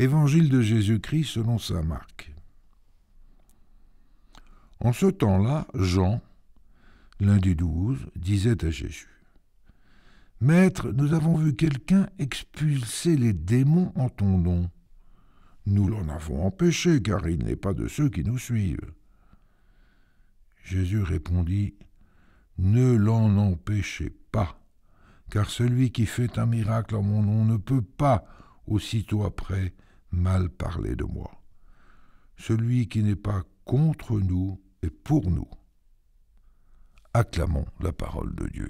Évangile de Jésus-Christ selon saint Marc. En ce temps-là, Jean, l'un des douze, disait à Jésus Maître, nous avons vu quelqu'un expulser les démons en ton nom. Nous l'en avons empêché, car il n'est pas de ceux qui nous suivent. Jésus répondit Ne l'en empêchez pas, car celui qui fait un miracle en mon nom ne peut pas, aussitôt après, mal parler de moi. Celui qui n'est pas contre nous est pour nous. Acclamons la parole de Dieu.